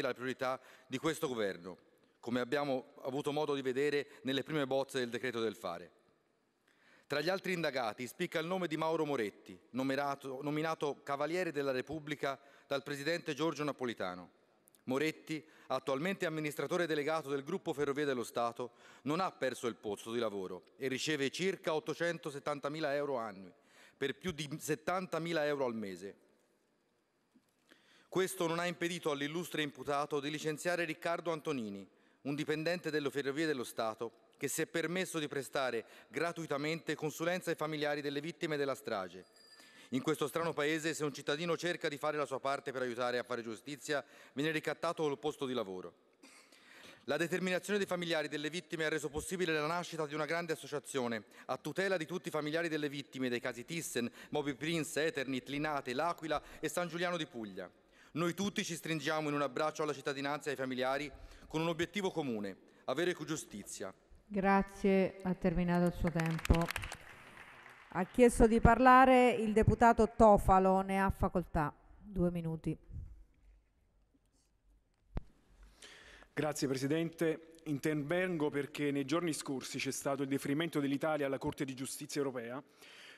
la priorità di questo governo, come abbiamo avuto modo di vedere nelle prime bozze del decreto del fare. Tra gli altri indagati spicca il nome di Mauro Moretti, nominato, nominato Cavaliere della Repubblica dal presidente Giorgio Napolitano. Moretti, attualmente amministratore delegato del gruppo Ferrovie dello Stato, non ha perso il posto di lavoro e riceve circa 870.000 euro annui, per più di 70.000 euro al mese. Questo non ha impedito all'illustre imputato di licenziare Riccardo Antonini, un dipendente delle Ferrovie dello Stato, che si è permesso di prestare gratuitamente consulenza ai familiari delle vittime della strage. In questo strano paese, se un cittadino cerca di fare la sua parte per aiutare a fare giustizia, viene ricattato col posto di lavoro. La determinazione dei familiari delle vittime ha reso possibile la nascita di una grande associazione a tutela di tutti i familiari delle vittime dei casi Thyssen, Moby Prince, Eternit, Linate, L'Aquila e San Giuliano di Puglia. Noi tutti ci stringiamo in un abbraccio alla cittadinanza e ai familiari con un obiettivo comune, avere giustizia. Grazie, ha terminato il suo tempo. Ha chiesto di parlare il deputato Tofalo, ne ha facoltà. Due minuti. Grazie Presidente. Intervengo perché nei giorni scorsi c'è stato il deferimento dell'Italia alla Corte di Giustizia europea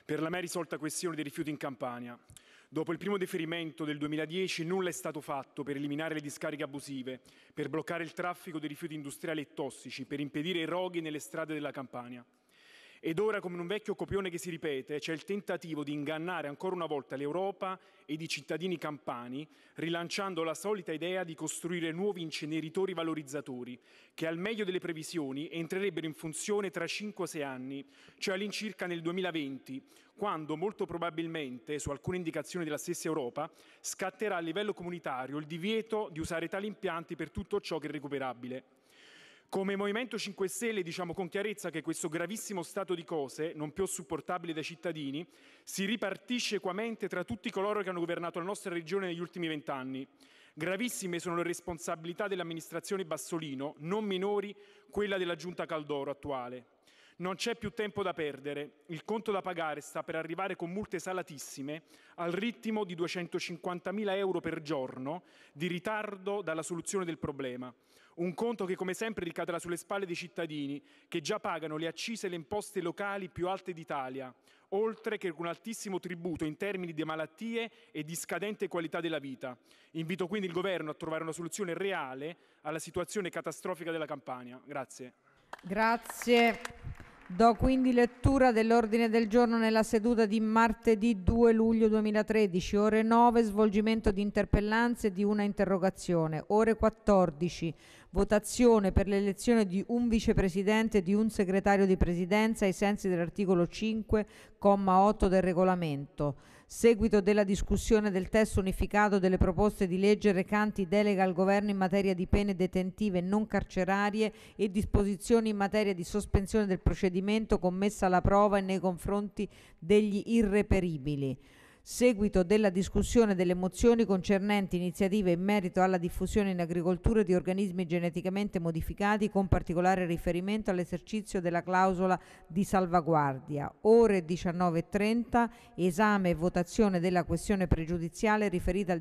per la mai risolta questione dei rifiuti in Campania. Dopo il primo deferimento del 2010 nulla è stato fatto per eliminare le discariche abusive, per bloccare il traffico dei rifiuti industriali e tossici, per impedire i roghi nelle strade della Campania. Ed ora, come in un vecchio copione che si ripete, c'è il tentativo di ingannare ancora una volta l'Europa ed i cittadini campani, rilanciando la solita idea di costruire nuovi inceneritori valorizzatori, che al meglio delle previsioni entrerebbero in funzione tra 5-6 anni, cioè all'incirca nel 2020, quando molto probabilmente, su alcune indicazioni della stessa Europa, scatterà a livello comunitario il divieto di usare tali impianti per tutto ciò che è recuperabile. Come Movimento 5 Stelle diciamo con chiarezza che questo gravissimo stato di cose, non più supportabile dai cittadini, si ripartisce equamente tra tutti coloro che hanno governato la nostra regione negli ultimi vent'anni. Gravissime sono le responsabilità dell'amministrazione Bassolino, non minori quella della giunta Caldoro attuale. Non c'è più tempo da perdere, il conto da pagare sta per arrivare con multe salatissime al ritmo di 250.000 euro per giorno di ritardo dalla soluzione del problema. Un conto che come sempre ricadrà sulle spalle dei cittadini che già pagano le accise e le imposte locali più alte d'Italia, oltre che con un altissimo tributo in termini di malattie e di scadente qualità della vita. Invito quindi il Governo a trovare una soluzione reale alla situazione catastrofica della Campania. Grazie. Grazie. Do quindi lettura dell'ordine del giorno nella seduta di martedì 2 luglio 2013, ore 9, svolgimento di interpellanze e di una interrogazione, ore 14, votazione per l'elezione di un vicepresidente e di un segretario di presidenza ai sensi dell'articolo 5,8 del regolamento. Seguito della discussione del testo unificato delle proposte di legge recanti delega al governo in materia di pene detentive non carcerarie e disposizioni in materia di sospensione del procedimento procedimento commessa alla prova e nei confronti degli irreperibili seguito della discussione delle mozioni concernenti iniziative in merito alla diffusione in agricoltura di organismi geneticamente modificati con particolare riferimento all'esercizio della clausola di salvaguardia. Ore 19.30, esame e votazione della questione pregiudiziale riferita al